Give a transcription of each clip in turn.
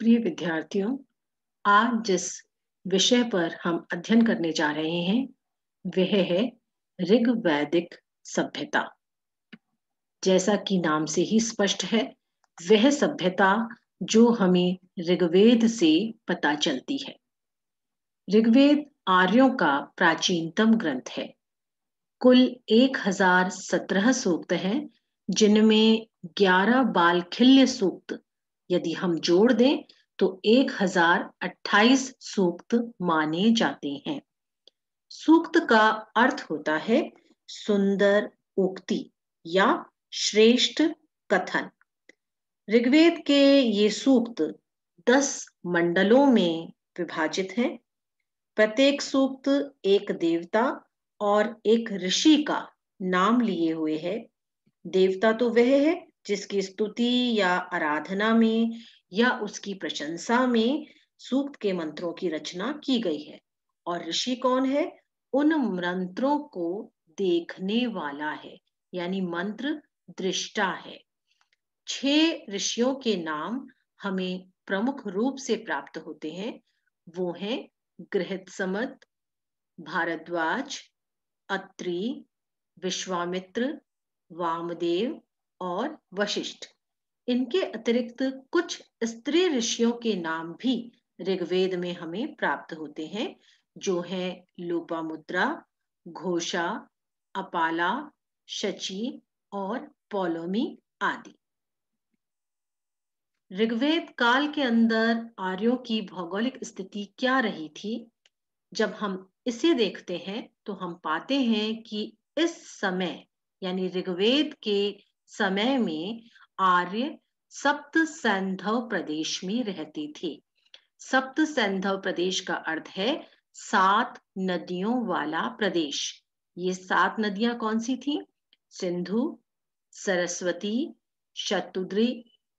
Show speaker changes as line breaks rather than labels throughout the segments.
प्रिय विद्यार्थियों आज जिस विषय पर हम अध्ययन करने जा रहे हैं वह है ऋग वैदिक सभ्यता जैसा कि नाम से ही स्पष्ट है वह सभ्यता जो हमें ऋग्वेद से पता चलती है ऋग्वेद आर्यों का प्राचीनतम ग्रंथ है कुल एक हजार सत्रह सूक्त हैं जिनमें ग्यारह बालखिल्य सूक्त यदि हम जोड़ दें तो एक हजार अट्ठाईस सूक्त माने जाते हैं सूक्त का अर्थ होता है सुंदर उक्ति या श्रेष्ठ कथन ऋग्वेद के ये सूक्त दस मंडलों में विभाजित हैं प्रत्येक सूक्त एक देवता और एक ऋषि का नाम लिए हुए है देवता तो वह है जिसकी स्तुति या आराधना में या उसकी प्रशंसा में सूक्त के मंत्रों की रचना की गई है और ऋषि कौन है उन मंत्रों को देखने वाला है यानी मंत्र दृष्टा है छह ऋषियों के नाम हमें प्रमुख रूप से प्राप्त होते हैं वो हैं गृहत समत भारद्वाज अत्रि विश्वामित्र वामदेव और वशिष्ठ इनके अतिरिक्त कुछ स्त्री ऋषियों के नाम भी ऋग्वेद में हमें प्राप्त होते हैं जो हैं लोपामुद्रा घोषा अपाला शची और पौलोमी आदि ऋग्वेद काल के अंदर आर्यों की भौगोलिक स्थिति क्या रही थी जब हम इसे देखते हैं तो हम पाते हैं कि इस समय यानी ऋग्वेद के समय में आर्य सप्त सैंधव प्रदेश में रहती थी सप्त सैंधव प्रदेश का अर्थ है सात नदियों वाला प्रदेश ये सात नदियां कौन सी थी सिंधु सरस्वती शतुद्री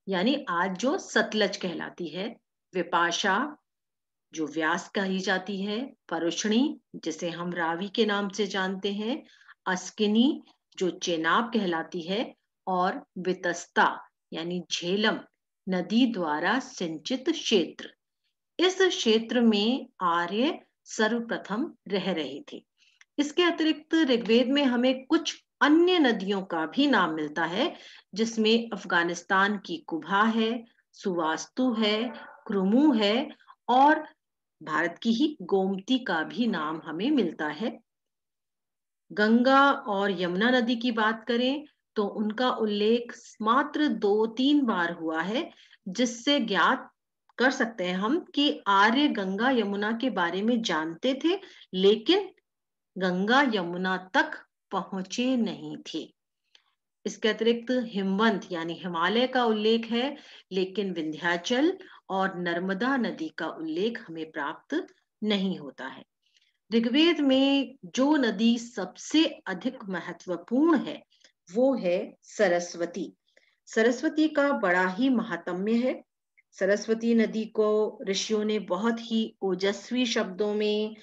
यानी आज जो सतलज कहलाती है विपाशा जो व्यास कही जाती है परुषणी जिसे हम रावी के नाम से जानते हैं अस्किनी जो चेनाब कहलाती है और वितस्ता यानी झेलम नदी द्वारा सिंचित क्षेत्र इस क्षेत्र में आर्य सर्वप्रथम रह रहे थे इसके अतिरिक्त ऋग्वेद में हमें कुछ अन्य नदियों का भी नाम मिलता है जिसमें अफगानिस्तान की कुभा है सुवास्तु है क्रुमु है और भारत की ही गोमती का भी नाम हमें मिलता है गंगा और यमुना नदी की बात करें तो उनका उल्लेख मात्र दो तीन बार हुआ है जिससे ज्ञात कर सकते हैं हम कि आर्य गंगा यमुना के बारे में जानते थे लेकिन गंगा यमुना तक पहुंचे नहीं थे इसके अतिरिक्त हिमवंत यानी हिमालय का उल्लेख है लेकिन विंध्याचल और नर्मदा नदी का उल्लेख हमें प्राप्त नहीं होता है ऋग्वेद में जो नदी सबसे अधिक महत्वपूर्ण है वो है सरस्वती सरस्वती का बड़ा ही महात्म्य है सरस्वती नदी को ऋषियों ने बहुत ही ओजस्वी शब्दों में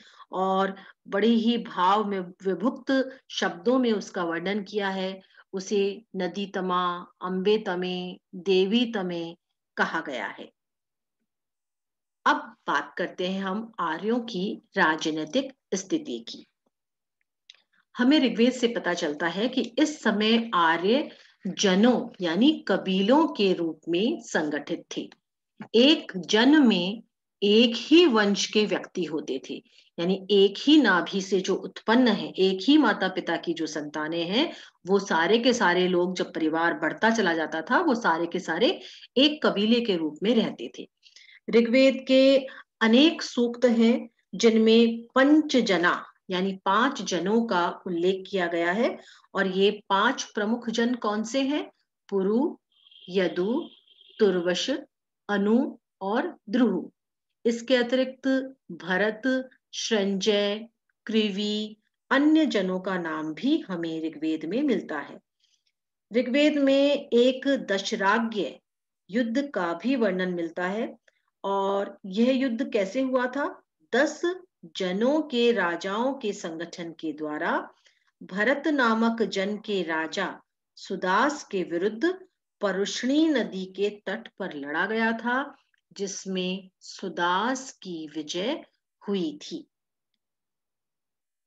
और बड़े ही भाव में विभुक्त शब्दों में उसका वर्णन किया है उसे नदी तमा अम्बे तमे देवी तमे कहा गया है अब बात करते हैं हम आर्यों की राजनीतिक स्थिति की हमें ऋग्वेद से पता चलता है कि इस समय आर्य जनों यानी कबीलों के रूप में संगठित थे एक जन में एक ही वंश के व्यक्ति होते थे यानी एक ही नाभि से जो उत्पन्न है एक ही माता पिता की जो संतानें हैं वो सारे के सारे लोग जब परिवार बढ़ता चला जाता था वो सारे के सारे एक कबीले के रूप में रहते थे ऋग्वेद के अनेक सूक्त हैं जिनमें पंचजना यानी पांच जनों का उल्लेख किया गया है और ये पांच प्रमुख जन कौन से हैं पुरु यदु तुर्वश अनु और ध्रुव इसके अतिरिक्त भरत श्रंजय कृवी अन्य जनों का नाम भी हमें ऋग्वेद में मिलता है ऋग्वेद में एक दशराग्य युद्ध का भी वर्णन मिलता है और यह युद्ध कैसे हुआ था दस जनों के राजाओं के संगठन के द्वारा भरत नामक जन के राजा सुदास के विरुद्ध परुष्णी नदी के तट पर लड़ा गया था जिसमें सुदास की विजय हुई थी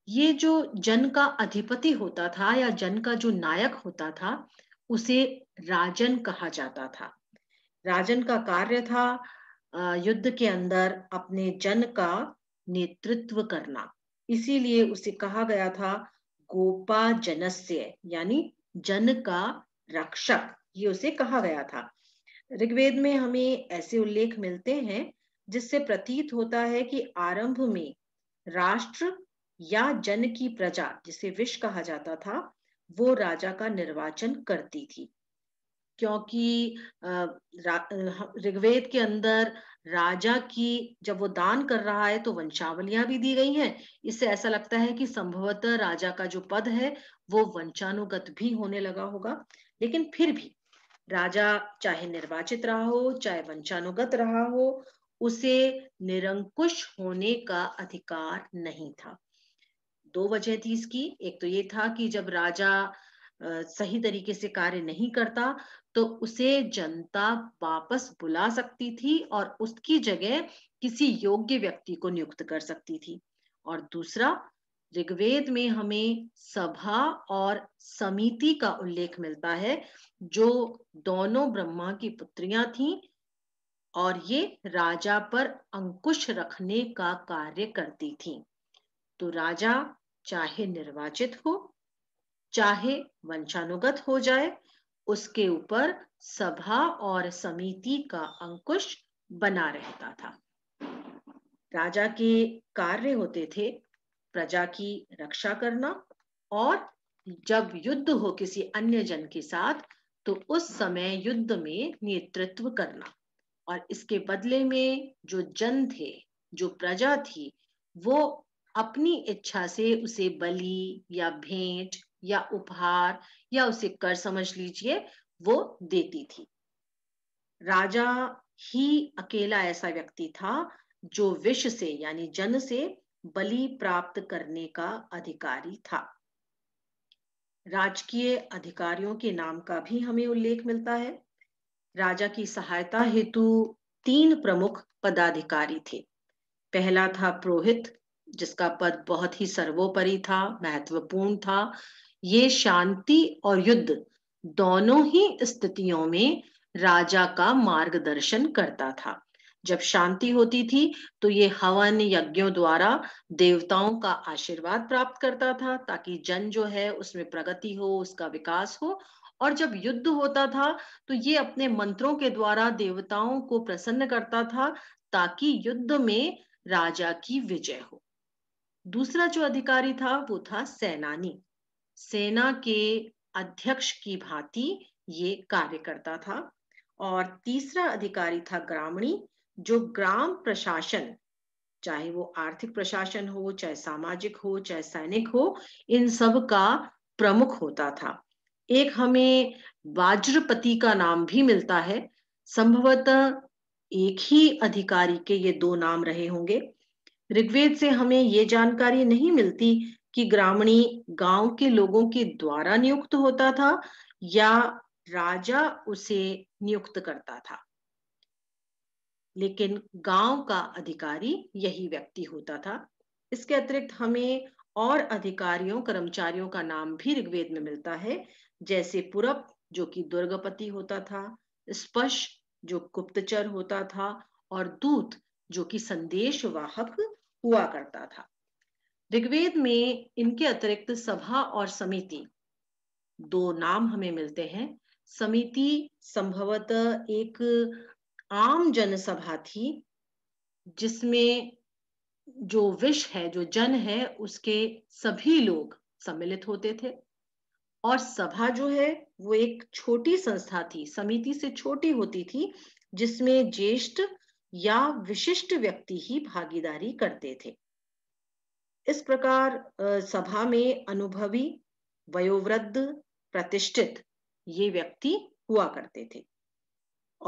ये जो जन का अधिपति होता था या जन का जो नायक होता था उसे राजन कहा जाता था राजन का कार्य था युद्ध के अंदर अपने जन का नेतृत्व करना इसीलिए उसे कहा गया था गोपा जनस्य यानी जन का रक्षक ये उसे कहा गया था ऋग्वेद में हमें ऐसे उल्लेख मिलते हैं जिससे प्रतीत होता है कि आरंभ में राष्ट्र या जन की प्रजा जिसे विश्व कहा जाता था वो राजा का निर्वाचन करती थी क्योंकि ऋग्वेद के अंदर राजा की जब वो दान कर रहा है तो वंशावलियां भी दी गई हैं इससे ऐसा लगता है कि संभवतः राजा का जो पद है वो वंशानुगत भी होने लगा होगा लेकिन फिर भी राजा चाहे निर्वाचित रहा हो चाहे वंशानुगत रहा हो उसे निरंकुश होने का अधिकार नहीं था दो वजह थी इसकी एक तो ये था कि जब राजा सही तरीके से कार्य नहीं करता तो उसे जनता वापस बुला सकती थी और उसकी जगह किसी योग्य व्यक्ति को नियुक्त कर सकती थी और दूसरा ऋग्वेद में हमें सभा और समिति का उल्लेख मिलता है जो दोनों ब्रह्मा की पुत्रियां थीं और ये राजा पर अंकुश रखने का कार्य करती थीं। तो राजा चाहे निर्वाचित हो चाहे वंशानुगत हो जाए उसके ऊपर सभा और समिति का अंकुश बना रहता था राजा के कार्य होते थे प्रजा की रक्षा करना और जब युद्ध हो किसी अन्य जन के साथ तो उस समय युद्ध में नेतृत्व करना और इसके बदले में जो जन थे जो प्रजा थी वो अपनी इच्छा से उसे बलि या भेंट या उपहार या उसे कर समझ लीजिए वो देती थी राजा ही अकेला ऐसा व्यक्ति था जो विश्व से यानी जन से बलि प्राप्त करने का अधिकारी था राजकीय अधिकारियों के नाम का भी हमें उल्लेख मिलता है राजा की सहायता हेतु तीन प्रमुख पदाधिकारी थे पहला था पुरोहित जिसका पद बहुत ही सर्वोपरि था महत्वपूर्ण था ये शांति और युद्ध दोनों ही स्थितियों में राजा का मार्गदर्शन करता था जब शांति होती थी तो ये हवन यज्ञों द्वारा देवताओं का आशीर्वाद प्राप्त करता था ताकि जन जो है उसमें प्रगति हो उसका विकास हो और जब युद्ध होता था तो ये अपने मंत्रों के द्वारा देवताओं को प्रसन्न करता था ताकि युद्ध में राजा की विजय हो दूसरा जो अधिकारी था वो था सेनानी सेना के अध्यक्ष की भांति ये कार्य करता था और तीसरा अधिकारी था ग्रामीणी जो ग्राम प्रशासन चाहे वो आर्थिक प्रशासन हो चाहे सामाजिक हो चाहे सैनिक हो इन सब का प्रमुख होता था एक हमें वाज्रपति का नाम भी मिलता है संभवतः एक ही अधिकारी के ये दो नाम रहे होंगे ऋग्वेद से हमें ये जानकारी नहीं मिलती कि ग्रामणी गांव के लोगों के द्वारा नियुक्त होता था या राजा उसे नियुक्त करता था लेकिन गांव का अधिकारी यही व्यक्ति होता था इसके अतिरिक्त हमें और अधिकारियों कर्मचारियों का नाम भी ऋग्वेद में मिलता है जैसे पुरप जो कि दुर्गपति होता था स्पर्श जो गुप्तचर होता था और दूत जो कि संदेश वाहक हुआ करता था ऋग्वेद में इनके अतिरिक्त सभा और समिति दो नाम हमें मिलते हैं समिति संभवत एक आम जनसभा थी जिसमें जो विष है जो जन है उसके सभी लोग सम्मिलित होते थे और सभा जो है वो एक छोटी संस्था थी समिति से छोटी होती थी जिसमें ज्येष्ठ या विशिष्ट व्यक्ति ही भागीदारी करते थे इस प्रकार सभा में अनुभवी वयोवृद्ध प्रतिष्ठित ये व्यक्ति हुआ करते थे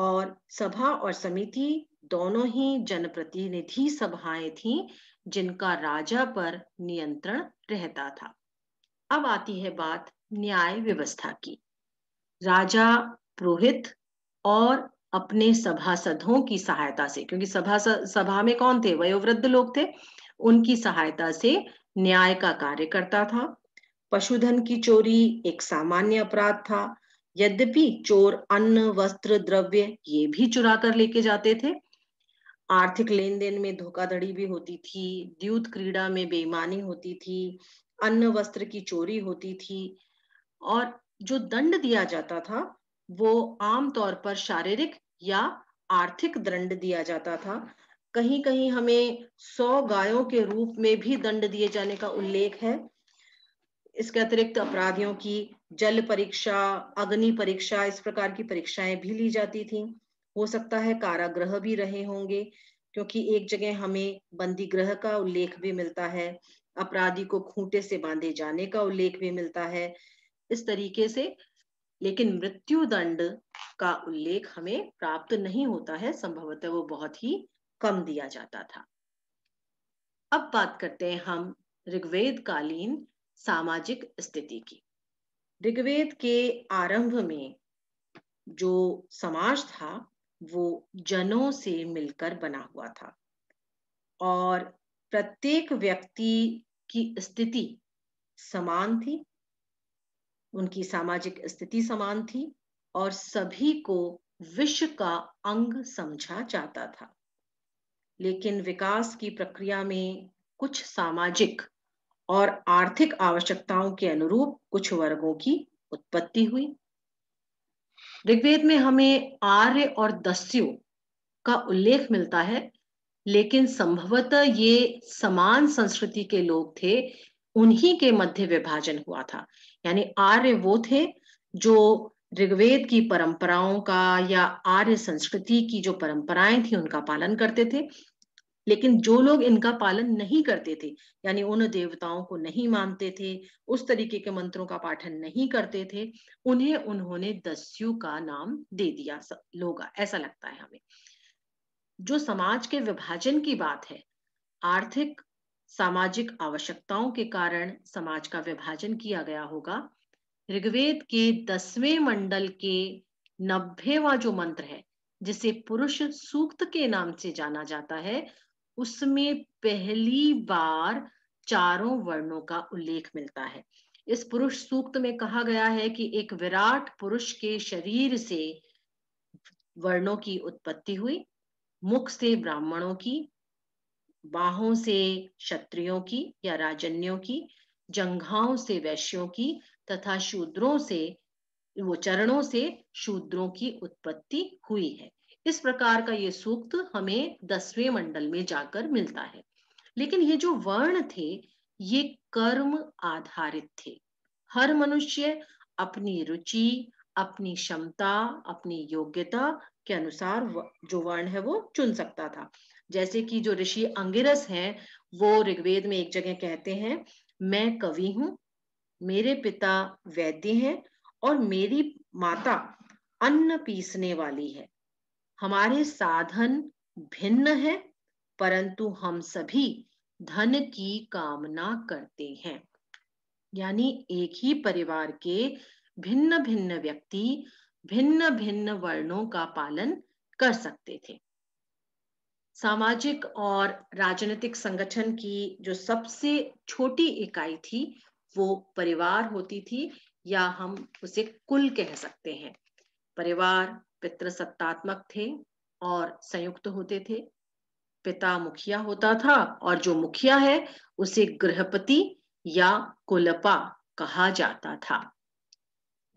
और सभा और समिति दोनों ही जनप्रतिनिधि सभाएं थीं जिनका राजा पर नियंत्रण रहता था अब आती है बात न्याय व्यवस्था की राजा पुरोहित और अपने सभासदों की सहायता से क्योंकि सभा सभा में कौन थे वयोवृद्ध लोग थे उनकी सहायता से न्याय का कार्य करता था पशुधन की चोरी एक सामान्य अपराध था यद्यपि चोर अन्न वस्त्र द्रव्य ये भी चुरा कर लेके जाते थे आर्थिक लेन देन में धोखाधड़ी भी होती थी द्यूत क्रीड़ा में बेईमानी होती थी अन्न वस्त्र की चोरी होती थी और जो दंड दिया जाता था वो आमतौर पर शारीरिक या आर्थिक दंड दिया जाता था कहीं कहीं हमें सौ गायों के रूप में भी दंड दिए जाने का उल्लेख है इसके अतिरिक्त अपराधियों की जल परीक्षा अग्नि परीक्षा इस प्रकार की परीक्षाएं भी ली जाती थी हो सकता है कारागृह भी रहे होंगे क्योंकि एक जगह हमें बंदी ग्रह का उल्लेख भी मिलता है अपराधी को खूंटे से बांधे जाने का उल्लेख भी मिलता है इस तरीके से लेकिन मृत्यु दंड का उल्लेख हमें प्राप्त नहीं होता है संभवतः वो बहुत ही कम दिया जाता था अब बात करते हैं हम ऋग्वेद कालीन सामाजिक स्थिति की ऋग्वेद के आरंभ में जो समाज था वो जनों से मिलकर बना हुआ था और प्रत्येक व्यक्ति की स्थिति समान थी उनकी सामाजिक स्थिति समान थी और सभी को विश्व का अंग समझा जाता था लेकिन विकास की प्रक्रिया में कुछ सामाजिक और आर्थिक आवश्यकताओं के अनुरूप कुछ वर्गों की उत्पत्ति हुई ऋग्वेद में हमें आर्य और दस्यु का उल्लेख मिलता है लेकिन संभवतः ये समान संस्कृति के लोग थे उन्हीं के मध्य विभाजन हुआ था यानी आर्य वो थे जो ऋग्वेद की परंपराओं का या आर्य संस्कृति की जो परंपराएं थी उनका पालन करते थे लेकिन जो लोग इनका पालन नहीं करते थे यानी उन देवताओं को नहीं मानते थे उस तरीके के मंत्रों का पाठन नहीं करते थे उन्हें उन्होंने दस्यु का नाम दे दिया लोग ऐसा लगता है हमें जो समाज के विभाजन की बात है आर्थिक सामाजिक आवश्यकताओं के कारण समाज का विभाजन किया गया होगा ऋग्वेद के दसवें मंडल के नब्बेवा जो मंत्र है जिसे पुरुष सूक्त के नाम से जाना जाता है उसमें पहली बार चारों वर्णों का उल्लेख मिलता है इस पुरुष सूक्त में कहा गया है कि एक विराट पुरुष के शरीर से वर्णों की उत्पत्ति हुई मुख से ब्राह्मणों की बाहों से क्षत्रियों की या राजन्यों की जंघाओं से वैश्यों की तथा शूद्रों से वो चरणों से शूद्रों की उत्पत्ति हुई है इस प्रकार का ये सूक्त हमें दसवें मंडल में जाकर मिलता है लेकिन ये जो वर्ण थे ये कर्म आधारित थे हर मनुष्य अपनी रुचि अपनी क्षमता अपनी योग्यता के अनुसार जो वर्ण है वो चुन सकता था जैसे कि जो ऋषि अंगिरस हैं वो ऋग्वेद में एक जगह कहते हैं मैं कवि हूँ मेरे पिता वैद्य हैं और मेरी माता अन्न पीसने वाली है हमारे साधन भिन्न है परंतु हम सभी धन की कामना करते हैं यानी एक ही परिवार के भिन्न भिन्न व्यक्ति भिन्न भिन्न वर्णों का पालन कर सकते थे सामाजिक और राजनीतिक संगठन की जो सबसे छोटी इकाई थी वो परिवार होती थी या हम उसे कुल कह सकते हैं परिवार सत्तात्मक थे और संयुक्त होते थे पिता मुखिया होता था और जो मुखिया है उसे गृहपति या कुलपा कहा जाता था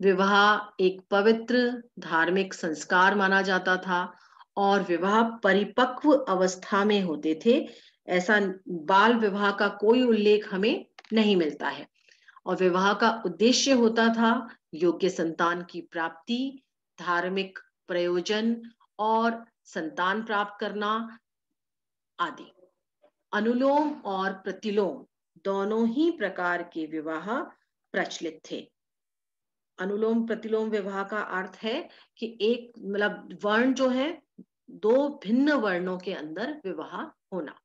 विवाह एक पवित्र धार्मिक संस्कार माना जाता था और विवाह परिपक्व अवस्था में होते थे ऐसा बाल विवाह का कोई उल्लेख हमें नहीं मिलता है और विवाह का उद्देश्य होता था योग्य संतान की प्राप्ति धार्मिक प्रयोजन और संतान प्राप्त करना आदि अनुलोम और प्रतिलोम दोनों ही प्रकार के विवाह प्रचलित थे अनुलोम प्रतिलोम विवाह का अर्थ है कि एक मतलब वर्ण जो है दो भिन्न वर्णों के अंदर विवाह होना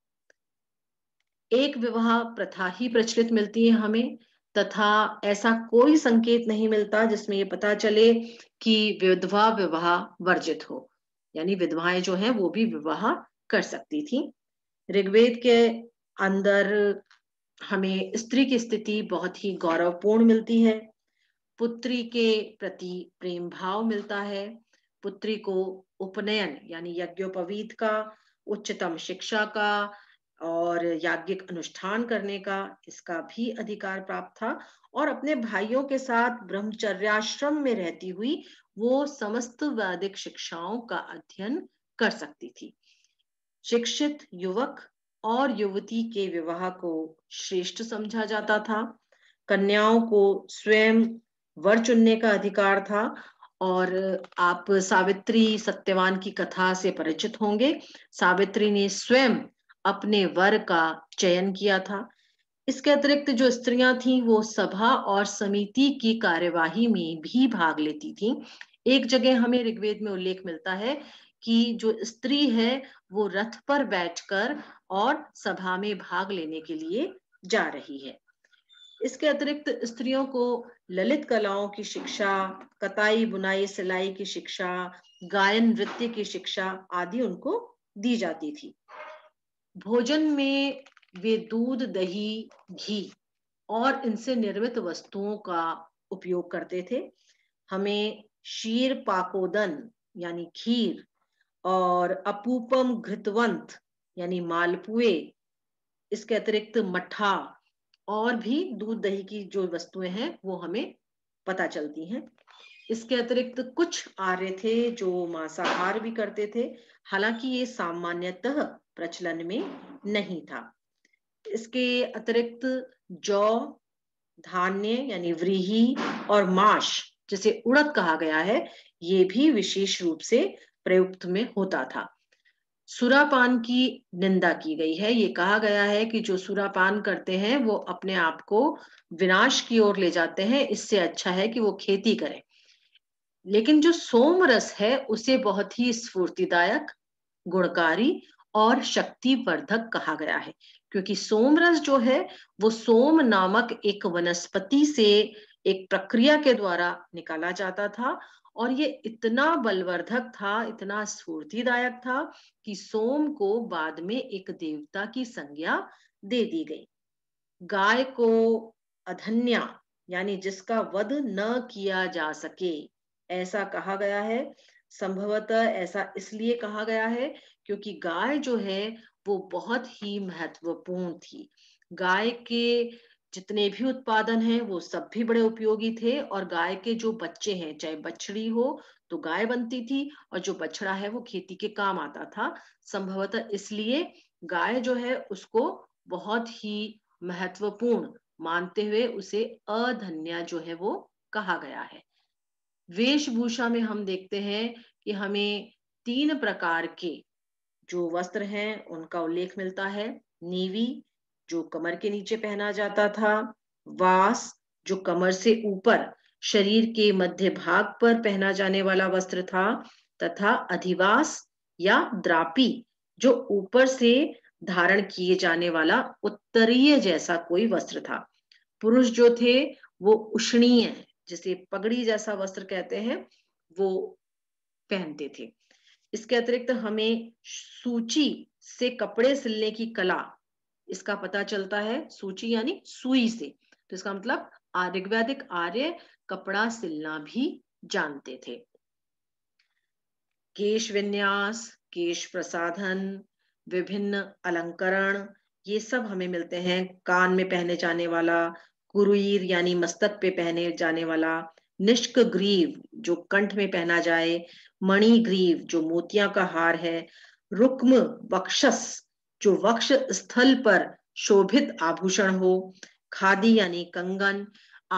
एक विवाह प्रथा ही प्रचलित मिलती है हमें तथा ऐसा कोई संकेत नहीं मिलता जिसमें ये पता चले कि विधवा विवाह वर्जित हो यानी विधवाएं जो हैं वो भी विवाह कर सकती थी ऋग्वेद के अंदर हमें स्त्री की स्थिति बहुत ही गौरवपूर्ण मिलती है पुत्री के प्रति प्रेम भाव मिलता है पुत्री को उपनयन यानी यज्ञोपवीत का उच्चतम शिक्षा का और याज्ञिक अनुष्ठान करने का इसका भी अधिकार प्राप्त था और अपने भाइयों के साथ ब्रह्मचर्याश्रम में रहती हुई वो समस्त वैदिक शिक्षाओं का अध्ययन कर सकती थी शिक्षित युवक और युवती के विवाह को श्रेष्ठ समझा जाता था कन्याओं को स्वयं वर चुनने का अधिकार था और आप सावित्री सत्यवान की कथा से परिचित होंगे सावित्री ने स्वयं अपने वर का चयन किया था इसके अतिरिक्त जो स्त्रियां थीं वो सभा और समिति की कार्यवाही में भी भाग लेती थीं एक जगह हमें ऋग्वेद में उल्लेख मिलता है कि जो स्त्री है वो रथ पर बैठकर और सभा में भाग लेने के लिए जा रही है इसके अतिरिक्त स्त्रियों को ललित कलाओं की शिक्षा कताई बुनाई सिलाई की शिक्षा गायन नृत्य की शिक्षा आदि उनको दी जाती थी भोजन में वे दूध दही घी और इनसे निर्मित वस्तुओं का उपयोग करते थे हमें शीर पाकोदन यानी खीर और अपूपम घृतवंत यानी मालपुए इसके अतिरिक्त मठा और भी दूध दही की जो वस्तुएं हैं वो हमें पता चलती हैं इसके अतिरिक्त कुछ आर्य थे जो मांसाहार भी करते थे हालांकि ये सामान्यतः प्रचलन में नहीं था इसके अतिरिक्त जौ धान्य यानी व्रीही और माश जिसे उड़द कहा गया है ये भी विशेष रूप से प्रयुक्त में होता था सुरापान की निंदा की गई है ये कहा गया है कि जो सुरापान करते हैं वो अपने आप को विनाश की ओर ले जाते हैं इससे अच्छा है कि वो खेती करें लेकिन जो सोमरस है उसे बहुत ही स्फूर्तिदायक गुणकारी और शक्तिवर्धक कहा गया है क्योंकि सोमरस जो है वो सोम नामक एक वनस्पति से एक प्रक्रिया के द्वारा निकाला जाता था और ये इतना बलवर्धक था इतना स्फूर्तिदायक था कि सोम को बाद में एक देवता की संज्ञा दे दी गई गाय को अधन्या यानी जिसका वध न किया जा सके ऐसा कहा गया है संभवतः ऐसा इसलिए कहा गया है क्योंकि गाय जो है वो बहुत ही महत्वपूर्ण थी गाय के जितने भी उत्पादन हैं वो सब भी बड़े उपयोगी थे और गाय के जो बच्चे हैं चाहे बछड़ी हो तो गाय बनती थी और जो बछड़ा है वो खेती के काम आता था संभवतः इसलिए गाय जो है उसको बहुत ही महत्वपूर्ण मानते हुए उसे अधन्या जो है वो कहा गया है वेशभूषा में हम देखते हैं कि हमें तीन प्रकार के जो वस्त्र हैं उनका उल्लेख मिलता है नीवी जो कमर के नीचे पहना जाता था वास जो कमर से ऊपर शरीर के मध्य भाग पर पहना जाने वाला वस्त्र था तथा अधिवास या द्रापी जो ऊपर से धारण किए जाने वाला उत्तरीय जैसा कोई वस्त्र था पुरुष जो थे वो उष्णीय जिसे पगड़ी जैसा वस्त्र कहते हैं वो पहनते थे इसके अतिरिक्त हमें सूची से कपड़े सिलने की कला इसका पता चलता है सूची यानी सुई से तो इसका मतलब ऋग्वैदिक आर्य कपड़ा सिलना भी जानते थे केश विन्यास केश प्रसाधन विभिन्न अलंकरण ये सब हमें मिलते हैं कान में पहने जाने वाला कुरुईर यानी मस्तक पे पहने जाने वाला निष्क ग्रीव जो कंठ में पहना जाए मणि ग्रीव जो मोतिया का हार है रुक्म वक्षस जो वक्ष स्थल पर शोभित आभूषण हो खादी यानी कंगन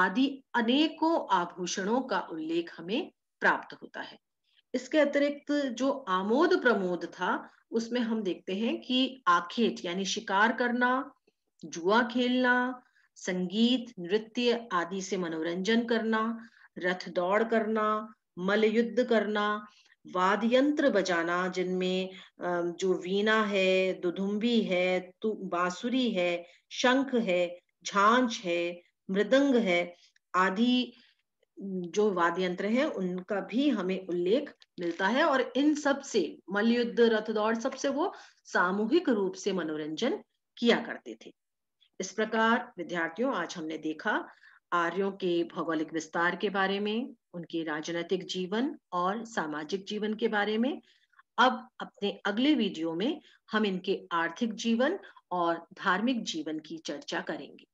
आदि अनेकों आभूषणों का उल्लेख हमें प्राप्त होता है इसके अतिरिक्त जो आमोद प्रमोद था उसमें हम देखते हैं कि आखेट यानी शिकार करना जुआ खेलना संगीत नृत्य आदि से मनोरंजन करना रथ दौड़ करना मल युद्ध करना वाद यंत्र बजाना जिनमें जो वीणा है दुधुम्बी है बांसुरी है शंख है झांझ है मृदंग है आदि जो वाद यंत्र है उनका भी हमें उल्लेख मिलता है और इन सब से मलयुद्ध रथ दौड़ सबसे वो सामूहिक रूप से मनोरंजन किया करते थे इस प्रकार विद्यार्थियों आज हमने देखा आर्यों के भौगोलिक विस्तार के बारे में उनके राजनीतिक जीवन और सामाजिक जीवन के बारे में अब अपने अगले वीडियो में हम इनके आर्थिक जीवन और धार्मिक जीवन की चर्चा करेंगे